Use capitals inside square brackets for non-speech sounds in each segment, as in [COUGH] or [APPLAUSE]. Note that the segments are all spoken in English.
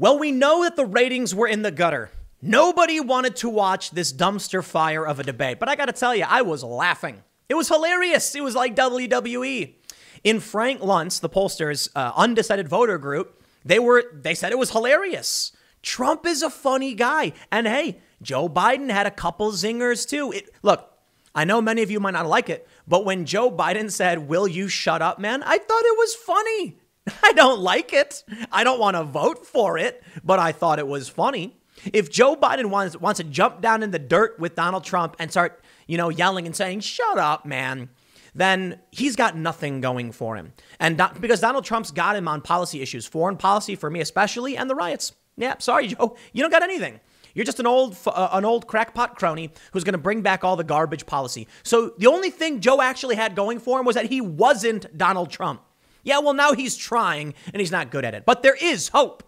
Well, we know that the ratings were in the gutter. Nobody wanted to watch this dumpster fire of a debate, but I gotta tell you, I was laughing. It was hilarious. It was like WWE. In Frank Luntz, the pollster's uh, undecided voter group, they were they said it was hilarious. Trump is a funny guy, and hey, Joe Biden had a couple zingers too. It, look, I know many of you might not like it, but when Joe Biden said, "Will you shut up, man?" I thought it was funny. [LAUGHS] I don't like it. I don't want to vote for it, but I thought it was funny. If Joe Biden wants wants to jump down in the dirt with Donald Trump and start, you know, yelling and saying, "Shut up, man." Then he's got nothing going for him. And because Donald Trump's got him on policy issues, foreign policy for me especially, and the riots. Yeah, sorry, Joe. You don't got anything. You're just an old uh, an old crackpot crony who's going to bring back all the garbage policy. So the only thing Joe actually had going for him was that he wasn't Donald Trump. Yeah, well, now he's trying and he's not good at it. But there is hope.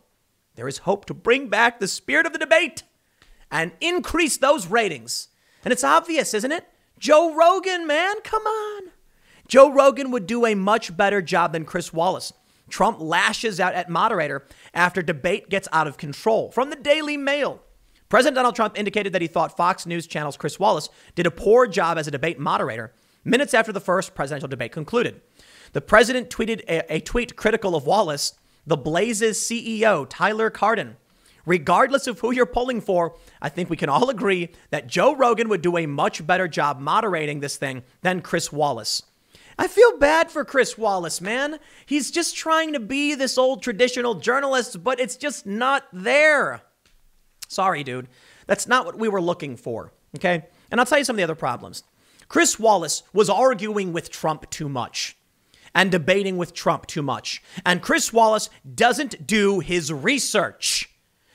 There is hope to bring back the spirit of the debate and increase those ratings. And it's obvious, isn't it? Joe Rogan, man, come on. Joe Rogan would do a much better job than Chris Wallace. Trump lashes out at moderator after debate gets out of control. From the Daily Mail, President Donald Trump indicated that he thought Fox News Channel's Chris Wallace did a poor job as a debate moderator minutes after the first presidential debate concluded. The president tweeted a, a tweet critical of Wallace, the Blazes CEO, Tyler Carden. Regardless of who you're pulling for, I think we can all agree that Joe Rogan would do a much better job moderating this thing than Chris Wallace. I feel bad for Chris Wallace, man. He's just trying to be this old traditional journalist, but it's just not there. Sorry, dude. That's not what we were looking for, okay? And I'll tell you some of the other problems. Chris Wallace was arguing with Trump too much and debating with Trump too much. And Chris Wallace doesn't do his research.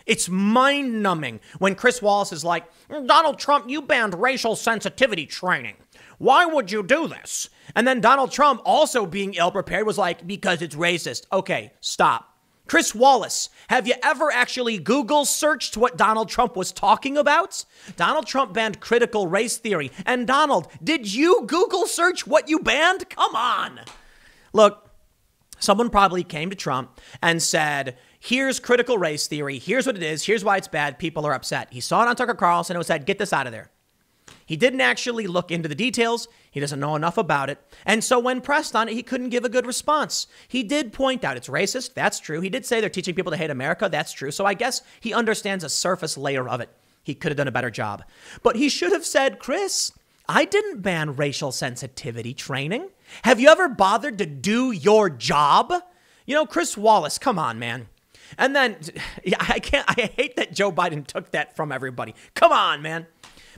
It's mind numbing when Chris Wallace is like, Donald Trump, you banned racial sensitivity training. Why would you do this? And then Donald Trump, also being ill prepared, was like, because it's racist. Okay, stop. Chris Wallace, have you ever actually Google searched what Donald Trump was talking about? Donald Trump banned critical race theory. And Donald, did you Google search what you banned? Come on. Look, someone probably came to Trump and said, Here's critical race theory. Here's what it is. Here's why it's bad. People are upset. He saw it on Tucker Carlson and said, Get this out of there. He didn't actually look into the details. He doesn't know enough about it. And so when pressed on it, he couldn't give a good response. He did point out it's racist. That's true. He did say they're teaching people to hate America. That's true. So I guess he understands a surface layer of it. He could have done a better job. But he should have said, Chris, I didn't ban racial sensitivity training. Have you ever bothered to do your job? You know, Chris Wallace, come on, man. And then [LAUGHS] I can't I hate that Joe Biden took that from everybody. Come on, man.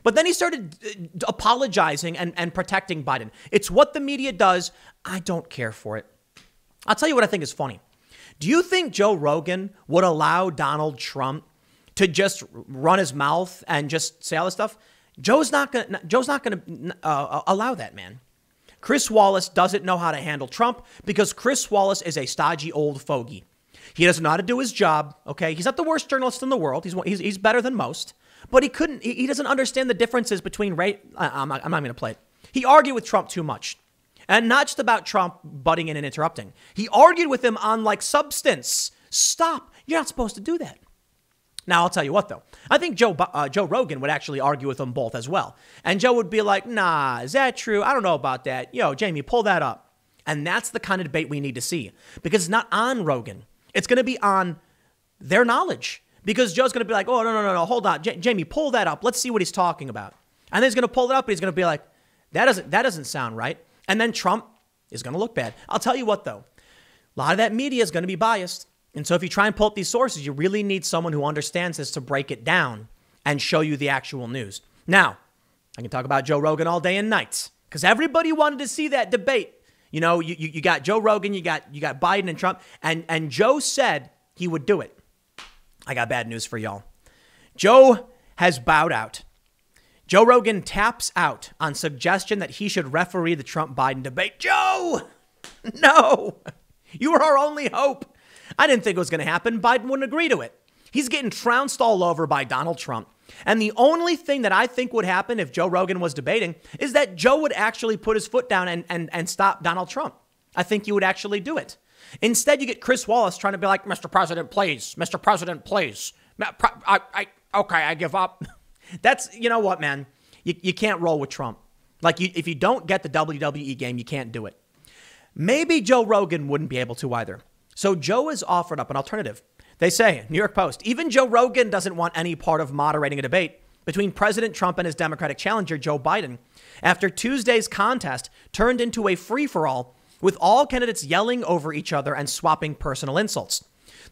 But then he started uh, apologizing and, and protecting Biden. It's what the media does. I don't care for it. I'll tell you what I think is funny. Do you think Joe Rogan would allow Donald Trump to just run his mouth and just say all this stuff? Joe's not gonna. Joe's not gonna uh, uh, allow that, man. Chris Wallace doesn't know how to handle Trump because Chris Wallace is a stodgy old fogey. He doesn't know how to do his job, okay? He's not the worst journalist in the world. He's, he's, he's better than most. But he couldn't, he, he doesn't understand the differences between right. I'm not, I'm not going to play it. He argued with Trump too much. And not just about Trump butting in and interrupting. He argued with him on like substance. Stop. You're not supposed to do that. Now, I'll tell you what, though. I think Joe, uh, Joe Rogan would actually argue with them both as well. And Joe would be like, nah, is that true? I don't know about that. Yo, Jamie, pull that up. And that's the kind of debate we need to see because it's not on Rogan. It's going to be on their knowledge because Joe's going to be like, oh, no, no, no, no, hold on. J- Jamie, pull that up. Let's see what he's talking about. And then he's going to pull it up and he's going to be like, that doesn't, that doesn't sound right. And then Trump is going to look bad. I'll tell you what, though. A lot of that media is going to be biased. And so if you try and pull up these sources, you really need someone who understands this to break it down and show you the actual news. Now, I can talk about Joe Rogan all day and night because everybody wanted to see that debate. You know, you, you, you got Joe Rogan, you got you got Biden and Trump, and, and Joe said he would do it. I got bad news for y'all. Joe has bowed out. Joe Rogan taps out on suggestion that he should referee the Trump Biden debate. Joe, [LAUGHS] no, you were our only hope. I didn't think it was going to happen. Biden wouldn't agree to it. He's getting trounced all over by Donald Trump. And the only thing that I think would happen if Joe Rogan was debating is that Joe would actually put his foot down and, and, and stop Donald Trump. I think he would actually do it. Instead, you get Chris Wallace trying to be like, Mr. President, please, Mr. President, please. I, I, okay, I give up. [LAUGHS] That's, you know what, man? You, you can't roll with Trump. Like, you, if you don't get the WWE game, you can't do it. Maybe Joe Rogan wouldn't be able to either. So Joe has offered up an alternative. They say, New York Post, even Joe Rogan doesn't want any part of moderating a debate between President Trump and his Democratic challenger, Joe Biden, after Tuesday's contest turned into a free for all with all candidates yelling over each other and swapping personal insults.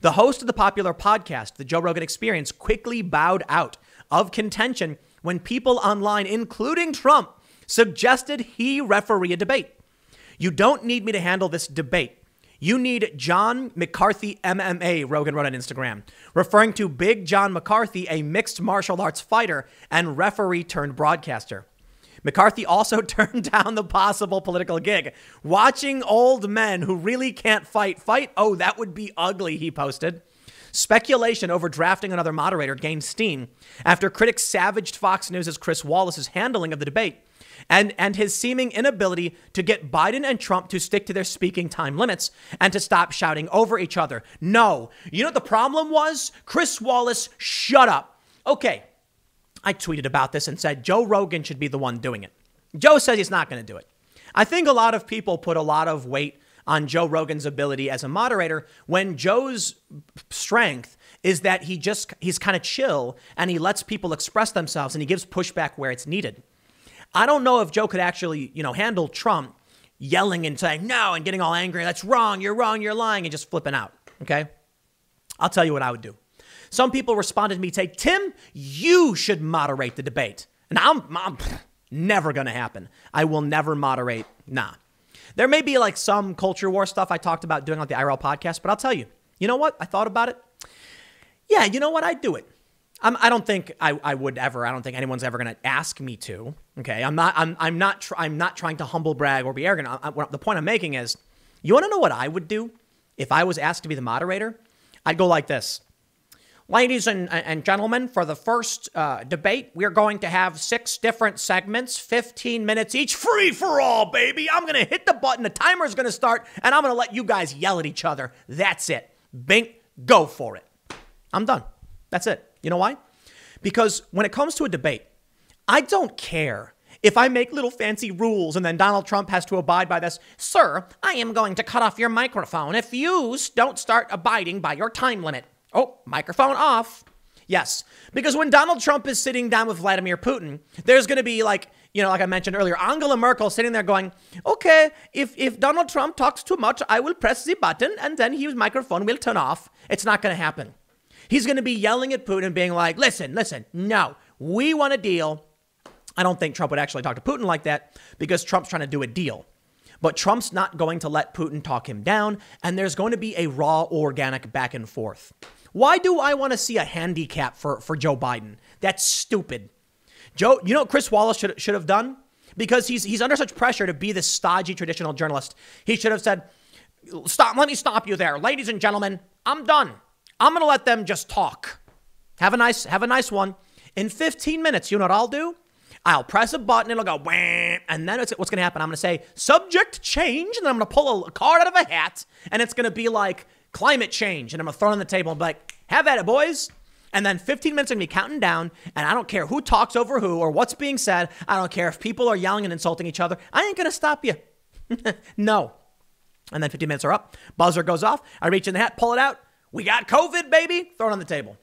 The host of the popular podcast, The Joe Rogan Experience, quickly bowed out of contention when people online, including Trump, suggested he referee a debate. You don't need me to handle this debate, you need John McCarthy MMA, Rogan wrote on Instagram, referring to Big John McCarthy, a mixed martial arts fighter and referee turned broadcaster. McCarthy also [LAUGHS] turned down the possible political gig. Watching old men who really can't fight fight, oh, that would be ugly, he posted. Speculation over drafting another moderator gained steam after critics savaged Fox News' Chris Wallace's handling of the debate and, and his seeming inability to get Biden and Trump to stick to their speaking time limits and to stop shouting over each other. No. You know what the problem was? Chris Wallace, shut up. Okay. I tweeted about this and said Joe Rogan should be the one doing it. Joe says he's not going to do it. I think a lot of people put a lot of weight on Joe Rogan's ability as a moderator when Joe's strength is that he just he's kind of chill and he lets people express themselves and he gives pushback where it's needed. I don't know if Joe could actually, you know, handle Trump yelling and saying no and getting all angry. That's wrong. You're wrong. You're lying and just flipping out. Okay. I'll tell you what I would do. Some people responded to me, say, Tim, you should moderate the debate. And I'm, I'm never going to happen. I will never moderate. Nah. There may be like some culture war stuff I talked about doing on the IRL podcast, but I'll tell you, you know what? I thought about it. Yeah, you know what? I'd do it. I'm, I do not think I, I would ever. I don't think anyone's ever going to ask me to. Okay, I'm not. I'm, I'm not. Tr- I'm not trying to humble brag or be arrogant. I, I, the point I'm making is, you want to know what I would do if I was asked to be the moderator? I'd go like this. Ladies and, and gentlemen, for the first uh, debate, we're going to have six different segments, 15 minutes each, free for all, baby. I'm going to hit the button, the timer's going to start, and I'm going to let you guys yell at each other. That's it. Bink, go for it. I'm done. That's it. You know why? Because when it comes to a debate, I don't care if I make little fancy rules and then Donald Trump has to abide by this. Sir, I am going to cut off your microphone if you don't start abiding by your time limit. Oh, microphone off. Yes, because when Donald Trump is sitting down with Vladimir Putin, there's going to be like, you know, like I mentioned earlier, Angela Merkel sitting there going, okay, if, if Donald Trump talks too much, I will press the button and then his microphone will turn off. It's not going to happen. He's going to be yelling at Putin, being like, listen, listen, no, we want a deal. I don't think Trump would actually talk to Putin like that because Trump's trying to do a deal. But Trump's not going to let Putin talk him down, and there's going to be a raw, organic back and forth. Why do I want to see a handicap for, for Joe Biden? That's stupid. Joe, you know what Chris Wallace should, should have done? Because he's, he's under such pressure to be this stodgy traditional journalist. He should have said, Stop, let me stop you there. Ladies and gentlemen, I'm done. I'm going to let them just talk. Have a nice have a nice one. In 15 minutes, you know what I'll do? I'll press a button, it'll go, Wham! and then it's what's going to happen? I'm going to say, subject change, and then I'm going to pull a card out of a hat, and it's going to be like climate change, and I'm going to throw it on the table and be like, have at it, boys. And then 15 minutes I'm going to be counting down, and I don't care who talks over who or what's being said. I don't care if people are yelling and insulting each other. I ain't going to stop you. [LAUGHS] no. And then 15 minutes are up. Buzzer goes off. I reach in the hat, pull it out. We got COVID, baby. Throw it on the table.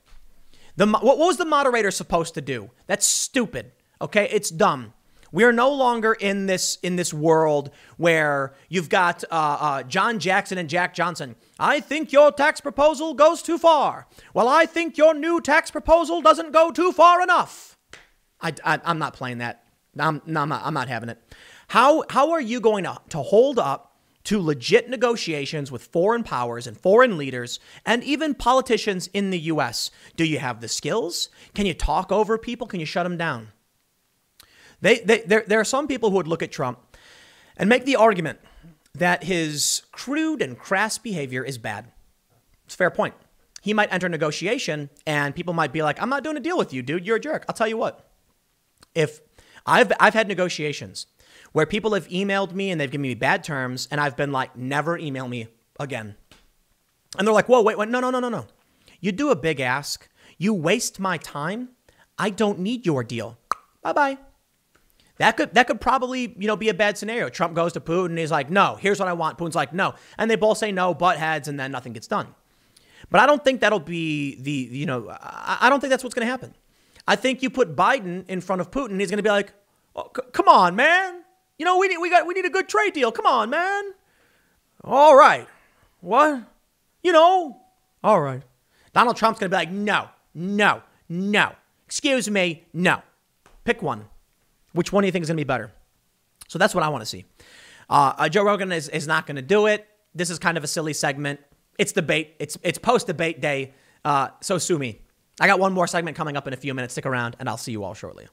The, what was the moderator supposed to do? That's stupid. Okay, it's dumb. We are no longer in this in this world where you've got uh, uh, John Jackson and Jack Johnson. I think your tax proposal goes too far. Well, I think your new tax proposal doesn't go too far enough. I, I, am not playing that. I'm, no, I'm, not, I'm not having it. How, how are you going to, to hold up to legit negotiations with foreign powers and foreign leaders and even politicians in the US. Do you have the skills? Can you talk over people? Can you shut them down? They, they, there, there are some people who would look at Trump and make the argument that his crude and crass behavior is bad. It's a fair point. He might enter negotiation and people might be like, I'm not doing a deal with you, dude. You're a jerk. I'll tell you what. If I've, I've had negotiations where people have emailed me and they've given me bad terms, and I've been like, never email me again. And they're like, whoa, wait, wait, no, no, no, no, no. You do a big ask, you waste my time. I don't need your deal. Bye bye. That could that could probably you know be a bad scenario. Trump goes to Putin and he's like, no, here's what I want. Putin's like, no, and they both say no, butt heads, and then nothing gets done. But I don't think that'll be the you know I don't think that's what's going to happen. I think you put Biden in front of Putin, he's going to be like, oh, c- come on, man, you know, we need, we got, we need a good trade deal. Come on, man. All right. What? You know? All right. Donald Trump's going to be like, no, no, no. Excuse me, no. Pick one. Which one do you think is going to be better? So that's what I want to see. Uh, uh, Joe Rogan is, is not going to do it. This is kind of a silly segment. It's debate. It's it's post debate day. Uh, so sue me. I got one more segment coming up in a few minutes. Stick around, and I'll see you all shortly.